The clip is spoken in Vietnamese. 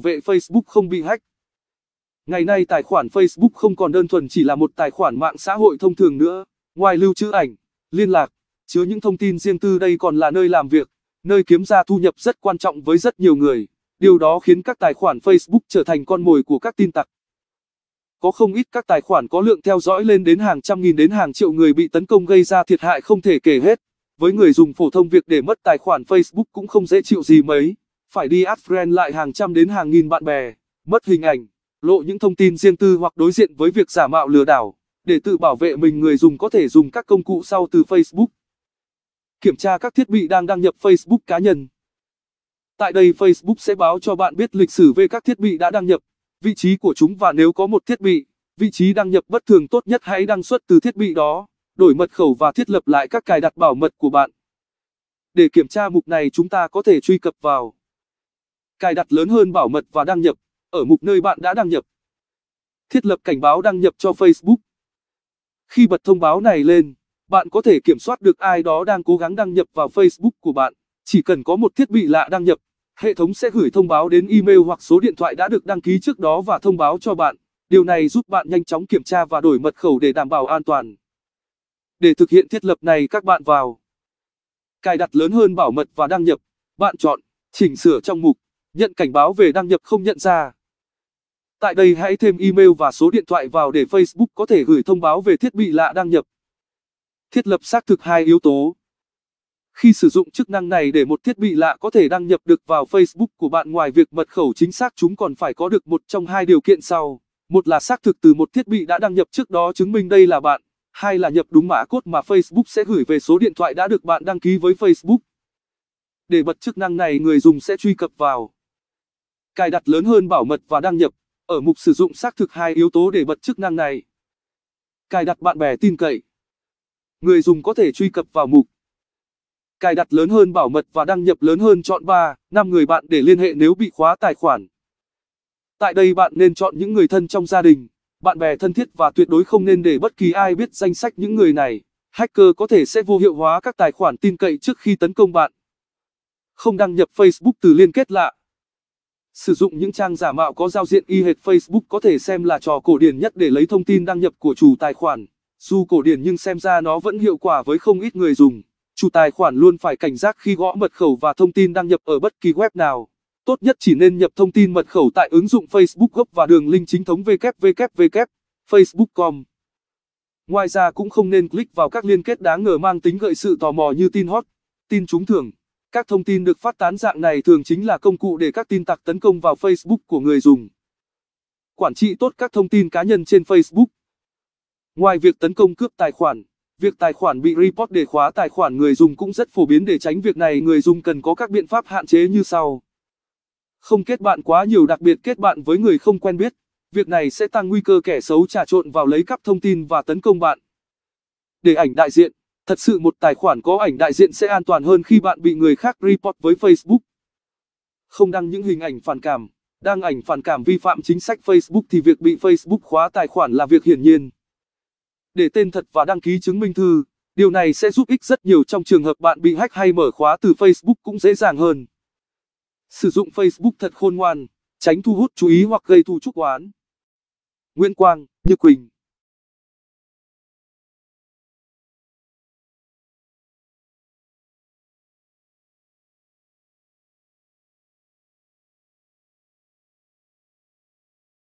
vệ Facebook không bị hack. Ngày nay tài khoản Facebook không còn đơn thuần chỉ là một tài khoản mạng xã hội thông thường nữa, ngoài lưu trữ ảnh, liên lạc, chứa những thông tin riêng tư đây còn là nơi làm việc, nơi kiếm ra thu nhập rất quan trọng với rất nhiều người. Điều đó khiến các tài khoản Facebook trở thành con mồi của các tin tặc. Có không ít các tài khoản có lượng theo dõi lên đến hàng trăm nghìn đến hàng triệu người bị tấn công gây ra thiệt hại không thể kể hết. Với người dùng phổ thông việc để mất tài khoản Facebook cũng không dễ chịu gì mấy phải đi ad friend lại hàng trăm đến hàng nghìn bạn bè, mất hình ảnh, lộ những thông tin riêng tư hoặc đối diện với việc giả mạo lừa đảo. Để tự bảo vệ mình người dùng có thể dùng các công cụ sau từ Facebook. Kiểm tra các thiết bị đang đăng nhập Facebook cá nhân. Tại đây Facebook sẽ báo cho bạn biết lịch sử về các thiết bị đã đăng nhập, vị trí của chúng và nếu có một thiết bị, vị trí đăng nhập bất thường tốt nhất hãy đăng xuất từ thiết bị đó, đổi mật khẩu và thiết lập lại các cài đặt bảo mật của bạn. Để kiểm tra mục này chúng ta có thể truy cập vào cài đặt lớn hơn bảo mật và đăng nhập, ở mục nơi bạn đã đăng nhập. Thiết lập cảnh báo đăng nhập cho Facebook. Khi bật thông báo này lên, bạn có thể kiểm soát được ai đó đang cố gắng đăng nhập vào Facebook của bạn. Chỉ cần có một thiết bị lạ đăng nhập, hệ thống sẽ gửi thông báo đến email hoặc số điện thoại đã được đăng ký trước đó và thông báo cho bạn. Điều này giúp bạn nhanh chóng kiểm tra và đổi mật khẩu để đảm bảo an toàn. Để thực hiện thiết lập này các bạn vào cài đặt lớn hơn bảo mật và đăng nhập. Bạn chọn chỉnh sửa trong mục nhận cảnh báo về đăng nhập không nhận ra. Tại đây hãy thêm email và số điện thoại vào để Facebook có thể gửi thông báo về thiết bị lạ đăng nhập. Thiết lập xác thực hai yếu tố. Khi sử dụng chức năng này để một thiết bị lạ có thể đăng nhập được vào Facebook của bạn ngoài việc mật khẩu chính xác chúng còn phải có được một trong hai điều kiện sau. Một là xác thực từ một thiết bị đã đăng nhập trước đó chứng minh đây là bạn. Hai là nhập đúng mã cốt mà Facebook sẽ gửi về số điện thoại đã được bạn đăng ký với Facebook. Để bật chức năng này người dùng sẽ truy cập vào cài đặt lớn hơn bảo mật và đăng nhập. Ở mục sử dụng xác thực hai yếu tố để bật chức năng này. Cài đặt bạn bè tin cậy. Người dùng có thể truy cập vào mục cài đặt lớn hơn bảo mật và đăng nhập lớn hơn chọn 3, 5 người bạn để liên hệ nếu bị khóa tài khoản. Tại đây bạn nên chọn những người thân trong gia đình, bạn bè thân thiết và tuyệt đối không nên để bất kỳ ai biết danh sách những người này. Hacker có thể sẽ vô hiệu hóa các tài khoản tin cậy trước khi tấn công bạn. Không đăng nhập Facebook từ liên kết lạ. Sử dụng những trang giả mạo có giao diện y hệt Facebook có thể xem là trò cổ điển nhất để lấy thông tin đăng nhập của chủ tài khoản. Dù cổ điển nhưng xem ra nó vẫn hiệu quả với không ít người dùng. Chủ tài khoản luôn phải cảnh giác khi gõ mật khẩu và thông tin đăng nhập ở bất kỳ web nào. Tốt nhất chỉ nên nhập thông tin mật khẩu tại ứng dụng Facebook gốc và đường link chính thống www.facebook.com. Ngoài ra cũng không nên click vào các liên kết đáng ngờ mang tính gợi sự tò mò như tin hot, tin trúng thưởng. Các thông tin được phát tán dạng này thường chính là công cụ để các tin tặc tấn công vào Facebook của người dùng. Quản trị tốt các thông tin cá nhân trên Facebook. Ngoài việc tấn công cướp tài khoản, việc tài khoản bị report để khóa tài khoản người dùng cũng rất phổ biến để tránh việc này người dùng cần có các biện pháp hạn chế như sau. Không kết bạn quá nhiều đặc biệt kết bạn với người không quen biết, việc này sẽ tăng nguy cơ kẻ xấu trà trộn vào lấy cắp thông tin và tấn công bạn. Để ảnh đại diện Thật sự một tài khoản có ảnh đại diện sẽ an toàn hơn khi bạn bị người khác report với Facebook. Không đăng những hình ảnh phản cảm, đăng ảnh phản cảm vi phạm chính sách Facebook thì việc bị Facebook khóa tài khoản là việc hiển nhiên. Để tên thật và đăng ký chứng minh thư, điều này sẽ giúp ích rất nhiều trong trường hợp bạn bị hack hay mở khóa từ Facebook cũng dễ dàng hơn. Sử dụng Facebook thật khôn ngoan, tránh thu hút chú ý hoặc gây thù chuốc oán. Nguyễn Quang, Như Quỳnh